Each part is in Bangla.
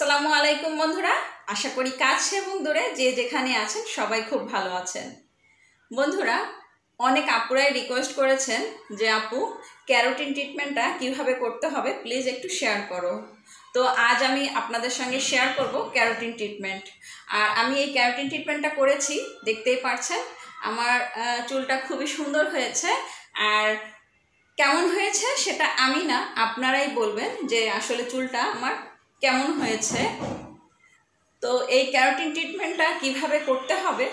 আসসালামু আলাইকুম বন্ধুরা আশা করি কাছে এবং দূরে যে যেখানে আছেন সবাই খুব ভালো আছেন বন্ধুরা অনেক আপুরাই রিকোয়েস্ট করেছেন যে আপু ক্যারোটিন ট্রিটমেন্টটা কিভাবে করতে হবে প্লিজ একটু শেয়ার করো তো আজ আমি আপনাদের সঙ্গে শেয়ার করব ক্যারোটিন ট্রিটমেন্ট আর আমি এই ক্যারোটিন ট্রিটমেন্টটা করেছি দেখতেই পারছেন আমার চুলটা খুবই সুন্দর হয়েছে আর কেমন হয়েছে সেটা আমি না আপনারাই বলবেন যে আসলে চুলটা আমার কেমন হয়েছে তো এই ক্যারোটিন ট্রিটমেন্টটা কিভাবে করতে হবে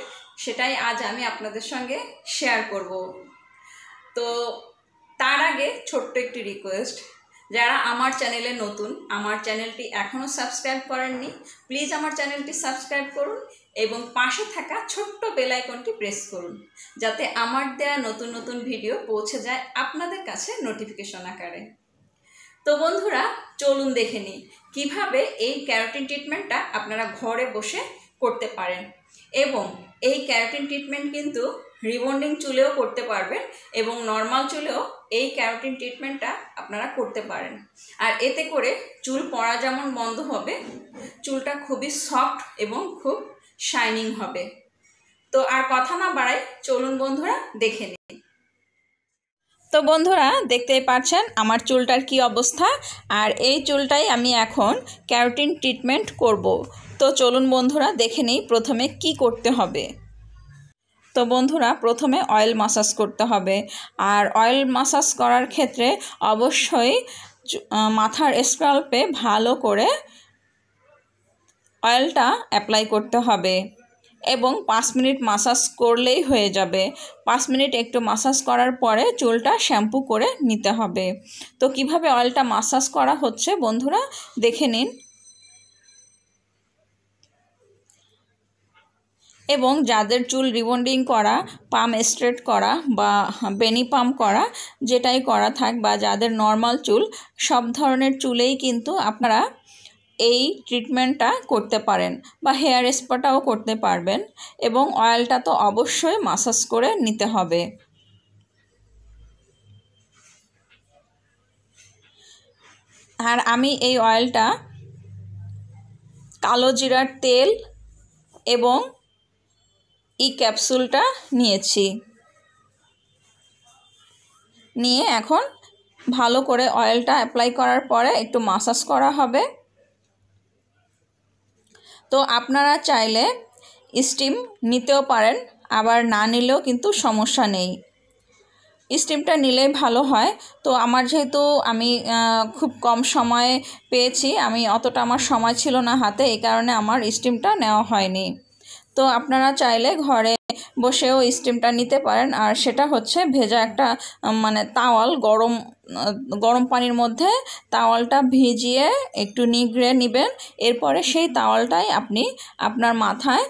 সেটাই আজ আমি আপনাদের সঙ্গে শেয়ার করব তো তার আগে ছোট্ট একটি রিকোয়েস্ট যারা আমার চ্যানেলে নতুন আমার চ্যানেলটি এখনও সাবস্ক্রাইব করেননি প্লিজ আমার চ্যানেলটি সাবস্ক্রাইব করুন এবং পাশে থাকা ছোট্ট বেলাইকনটি প্রেস করুন যাতে আমার দেয়া নতুন নতুন ভিডিও পৌঁছে যায় আপনাদের কাছে নোটিফিকেশন আকারে তো বন্ধুরা চলুন দেখে নিই কিভাবে এই ক্যারোটিন ট্রিটমেন্টটা আপনারা ঘরে বসে করতে পারেন এবং এই ক্যারোটিন ট্রিটমেন্ট কিন্তু রিবন্ডিং চুলেও করতে পারবেন এবং নর্মাল চুলেও এই ক্যারোটিন ট্রিটমেন্টটা আপনারা করতে পারেন আর এতে করে চুল পড়া যেমন বন্ধ হবে চুলটা খুবই সফট এবং খুব শাইনিং হবে তো আর কথা না বাড়াই চলুন বন্ধুরা দেখে নিন তো বন্ধুরা দেখতেই পাচ্ছেন আমার চুলটার কি অবস্থা আর এই চুলটাই আমি এখন ক্যারোটিন ট্রিটমেন্ট করব। তো চলুন বন্ধুরা দেখে নিই প্রথমে কি করতে হবে তো বন্ধুরা প্রথমে অয়েল মাসাজ করতে হবে আর অয়েল মাসাজ করার ক্ষেত্রে অবশ্যই মাথার স্কাল্পে ভালো করে অয়েলটা অ্যাপ্লাই করতে হবে এবং পাঁচ মিনিট মাসাজ করলেই হয়ে যাবে পাঁচ মিনিট একটু মাসাজ করার পরে চুলটা শ্যাম্পু করে নিতে হবে তো কিভাবে অয়েলটা মাসাজ করা হচ্ছে বন্ধুরা দেখে নিন এবং যাদের চুল রিবন্ডিং করা পাম স্ট্রেট করা বা বেনি পাম করা যেটাই করা থাক বা যাদের নর্মাল চুল সব ধরনের চুলেই কিন্তু আপনারা এই ট্রিটমেন্টটা করতে পারেন বা হেয়ার স্পাটাও করতে পারবেন এবং অয়েলটা তো অবশ্যই মাসাজ করে নিতে হবে আর আমি এই অয়েলটা কালো জিরার তেল এবং এই ক্যাপসুলটা নিয়েছি নিয়ে এখন ভালো করে অয়েলটা অ্যাপ্লাই করার পরে একটু মাসাজ করা হবে তো আপনারা চাইলে স্টিম নিতেও পারেন আবার না নিলেও কিন্তু সমস্যা নেই স্টিমটা নিলেই ভালো হয় তো আমার যেহেতু আমি খুব কম সময়ে পেয়েছি আমি অতটা আমার সময় ছিল না হাতে এই কারণে আমার স্টিমটা নেওয়া হয়নি তো আপনারা চাইলে ঘরে বসেও স্টিমটা নিতে পারেন আর সেটা হচ্ছে ভেজা একটা মানে তাওয়াল গরম গরম পানির মধ্যে তাওয়ালটা ভিজিয়ে একটু নিগড়ে নেবেন এরপরে সেই তাওয়ালটাই আপনি আপনার মাথায়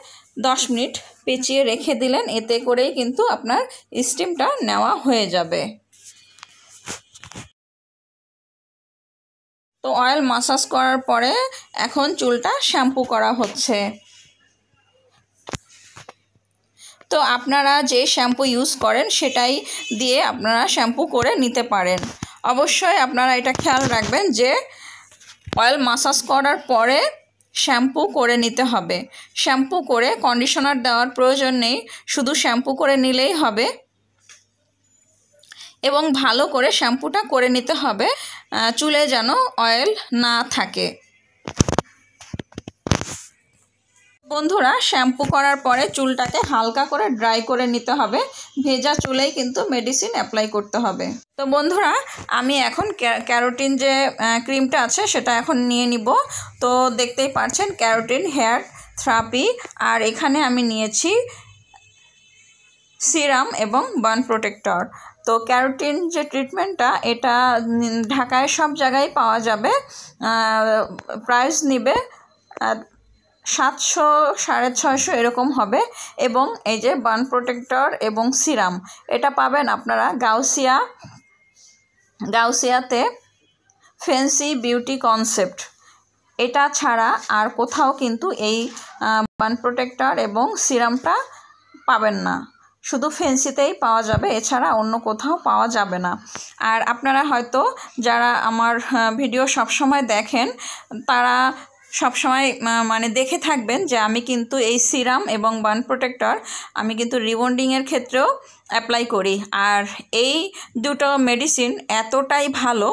দশ মিনিট পেঁচিয়ে রেখে দিলেন এতে করেই কিন্তু আপনার স্টিমটা নেওয়া হয়ে যাবে তো অয়েল মাসাজ করার পরে এখন চুলটা শ্যাম্পু করা হচ্ছে তো আপনারা যে শ্যাম্পু ইউজ করেন সেটাই দিয়ে আপনারা শ্যাম্পু করে নিতে পারেন অবশ্যই আপনারা এটা খেয়াল রাখবেন যে অয়েল মাসাজ করার পরে শ্যাম্পু করে নিতে হবে শ্যাম্পু করে কন্ডিশনার দেওয়ার প্রয়োজন নেই শুধু শ্যাম্পু করে নিলেই হবে এবং ভালো করে শ্যাম্পুটা করে নিতে হবে চুলে যেন অয়েল না থাকে বন্ধুরা শ্যাম্পু করার পরে চুলটাকে হালকা করে ড্রাই করে নিতে হবে ভেজা চুলেই কিন্তু মেডিসিন অ্যাপ্লাই করতে হবে তো বন্ধুরা আমি এখন ক্যারোটিন যে ক্রিমটা আছে সেটা এখন নিয়ে নিব তো দেখতেই পাচ্ছেন ক্যারোটিন হেয়ার থ্রাপি আর এখানে আমি নিয়েছি সিরাম এবং বান প্রোটেক্টর তো ক্যারোটিন যে ট্রিটমেন্টটা এটা ঢাকায় সব জায়গায় পাওয়া যাবে প্রাইস নিবে সাতশো সাড়ে ছয়শো এরকম হবে এবং এই যে বান প্রোটেক্টর এবং সিরাম এটা পাবেন আপনারা গাউসিয়া গাউসিয়াতে ফেন্সি বিউটি কনসেপ্ট এটা ছাড়া আর কোথাও কিন্তু এই বান প্রোটেক্টর এবং সিরামটা পাবেন না শুধু ফেন্সিতেই পাওয়া যাবে এছাড়া অন্য কোথাও পাওয়া যাবে না আর আপনারা হয়তো যারা আমার ভিডিও সবসময় দেখেন তারা সবসময় মানে দেখে থাকবেন যে আমি কিন্তু এই সিরাম এবং বান প্রোটেক্টর আমি কিন্তু রিবন্ডিংয়ের ক্ষেত্রেও অ্যাপ্লাই করি আর এই দুটো মেডিসিন এতটাই ভালো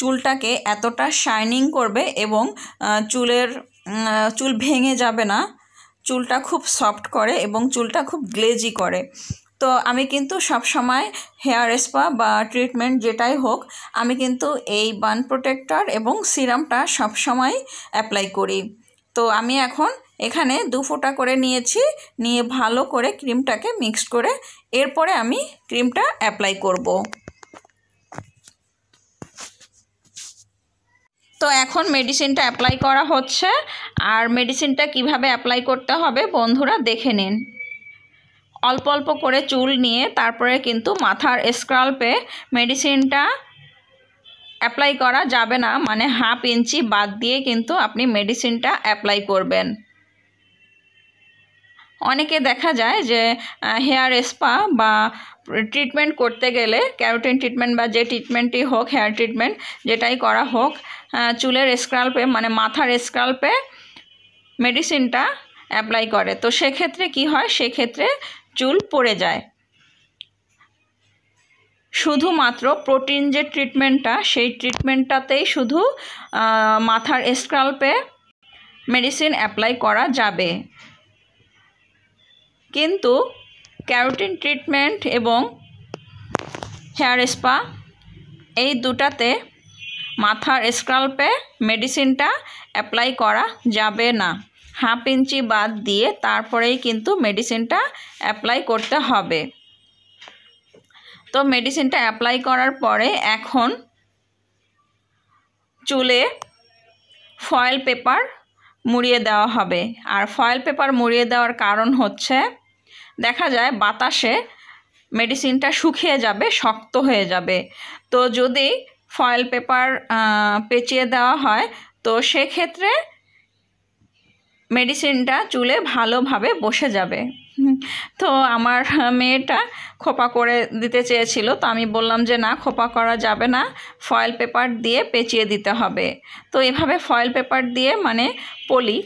চুলটাকে এতটা শাইনিং করবে এবং চুলের চুল ভেঙে যাবে না চুলটা খুব সফট করে এবং চুলটা খুব গ্লেজি করে তো আমি কিন্তু সব সময় হেয়ার স্পা বা ট্রিটমেন্ট যেটাই হোক আমি কিন্তু এই বান প্রোটেক্টর এবং সিরামটা সব সময় অ্যাপ্লাই করি তো আমি এখন এখানে দু ফোঁটা করে নিয়েছি নিয়ে ভালো করে ক্রিমটাকে মিক্সড করে এরপরে আমি ক্রিমটা অ্যাপ্লাই করব। তো এখন মেডিসিনটা অ্যাপ্লাই করা হচ্ছে আর মেডিসিনটা কিভাবে অ্যাপ্লাই করতে হবে বন্ধুরা দেখে নিন অল্প অল্প করে চুল নিয়ে তারপরে কিন্তু মাথার স্ক্রাল্পে মেডিসিনটা অ্যাপ্লাই করা যাবে না মানে হাফ ইঞ্চি বাদ দিয়ে কিন্তু আপনি মেডিসিনটা অ্যাপ্লাই করবেন অনেকে দেখা যায় যে হেয়ার স্পা বা ট্রিটমেন্ট করতে গেলে ক্যারোটিন ট্রিটমেন্ট বা যে ট্রিটমেন্টই হোক হেয়ার ট্রিটমেন্ট যেটাই করা হোক চুলের স্ক্রাল্পে মানে মাথার স্ক্রাল্পে মেডিসিনটা অ্যাপ্লাই করে তো সেক্ষেত্রে কি হয় সেক্ষেত্রে চুল পড়ে যায় শুধুমাত্র প্রোটিন যে ট্রিটমেন্টটা সেই ট্রিটমেন্টটাতেই শুধু মাথার স্ক্রাল্পে মেডিসিন অ্যাপ্লাই করা যাবে কিন্তু ক্যারোটিন ট্রিটমেন্ট এবং হেয়ার স্পা এই দুটাতে মাথার স্ক্রাল্পে মেডিসিনটা অ্যাপ্লাই করা যাবে না হাফ ইঞ্চি বাদ দিয়ে তারপরেই কিন্তু মেডিসিনটা অ্যাপ্লাই করতে হবে তো মেডিসিনটা অ্যাপ্লাই করার পরে এখন চুলে ফয়েল পেপার মুড়িয়ে দেওয়া হবে আর ফয়েল পেপার মুড়িয়ে দেওয়ার কারণ হচ্ছে দেখা যায় বাতাসে মেডিসিনটা শুকিয়ে যাবে শক্ত হয়ে যাবে তো যদি ফয়েল পেপার পেঁচিয়ে দেওয়া হয় তো সেক্ষেত্রে মেডিসিনটা চুলে ভালোভাবে বসে যাবে তো আমার মেয়েটা খোপা করে দিতে চেয়েছিল তো আমি বললাম যে না খোপা করা যাবে না ফয়েল পেপার দিয়ে পেঁচিয়ে দিতে হবে তো এভাবে ফয়েল পেপার দিয়ে মানে পলি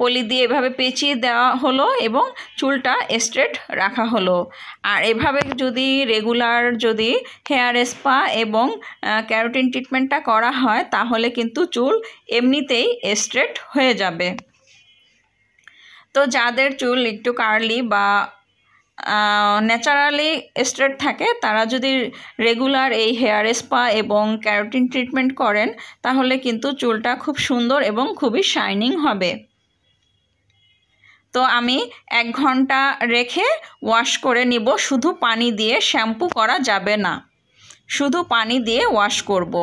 পলি দিয়ে এভাবে পেঁচিয়ে দেওয়া হলো এবং চুলটা স্ট্রেট রাখা হলো আর এভাবে যদি রেগুলার যদি হেয়ার স্পা এবং ক্যারোটিন ট্রিটমেন্টটা করা হয় তাহলে কিন্তু চুল এমনিতেই স্ট্রেট হয়ে যাবে তো যাদের চুল একটু কার্লি বা ন্যাচারালি স্ট্রেট থাকে তারা যদি রেগুলার এই হেয়ার স্পা এবং ক্যারোটিন ট্রিটমেন্ট করেন তাহলে কিন্তু চুলটা খুব সুন্দর এবং খুবই শাইনিং হবে তো আমি এক ঘন্টা রেখে ওয়াশ করে নিব শুধু পানি দিয়ে শ্যাম্পু করা যাবে না শুধু পানি দিয়ে ওয়াশ করবো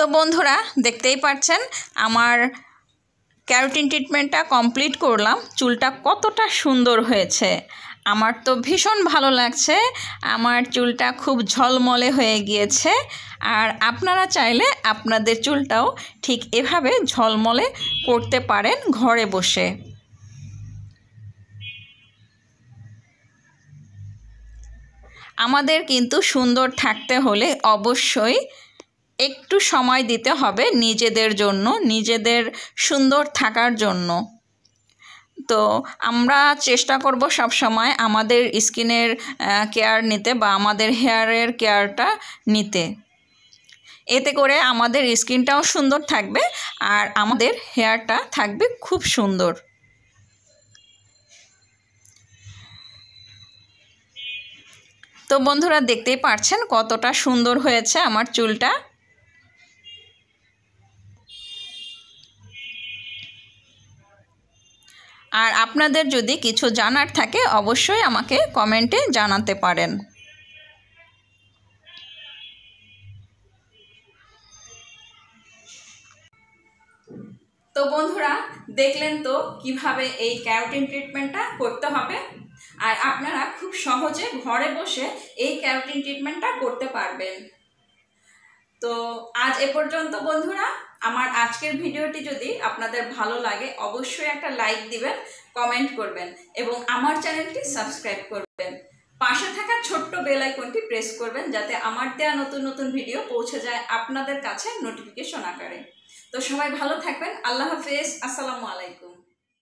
তো বন্ধুরা দেখতেই পাচ্ছেন আমার ক্যারোটিন ট্রিটমেন্টটা কমপ্লিট করলাম চুলটা কতটা সুন্দর হয়েছে আমার তো ভীষণ ভালো লাগছে আমার চুলটা খুব ঝলমলে হয়ে গিয়েছে আর আপনারা চাইলে আপনাদের চুলটাও ঠিক এভাবে ঝলমলে করতে পারেন ঘরে বসে আমাদের কিন্তু সুন্দর থাকতে হলে অবশ্যই একটু সময় দিতে হবে নিজেদের জন্য নিজেদের সুন্দর থাকার জন্য তো আমরা চেষ্টা করব সব সময় আমাদের স্কিনের কেয়ার নিতে বা আমাদের হেয়ারের কেয়ারটা নিতে এতে করে আমাদের স্কিনটাও সুন্দর থাকবে আর আমাদের হেয়ারটা থাকবে খুব সুন্দর তো বন্ধুরা দেখতেই পারছেন কতটা সুন্দর হয়েছে আমার চুলটা আপনাদের যদি কিছু জানার থাকে অবশ্যই আমাকে কমেন্টে জানাতে পারেন তো বন্ধুরা দেখলেন তো কিভাবে এই ক্যারোটিন ট্রিটমেন্টটা করতে হবে আর আপনারা খুব সহজে ঘরে বসে এই ক্যারোটিন ট্রিটমেন্টটা করতে পারবেন তো আজ এ পর্যন্ত বন্ধুরা আমার আজকের ভিডিওটি যদি আপনাদের ভালো লাগে অবশ্যই একটা লাইক দিবেন কমেন্ট করবেন এবং আমার চ্যানেলটি সাবস্ক্রাইব করবেন পাশে থাকা ছোট্ট বেলাইকনটি প্রেস করবেন যাতে আমার দেওয়া নতুন নতুন ভিডিও পৌঁছে যায় আপনাদের কাছে নোটিফিকেশন আকারে তো সবাই ভালো থাকবেন আল্লাহ হাফেজ আসসালামু আলাইকুম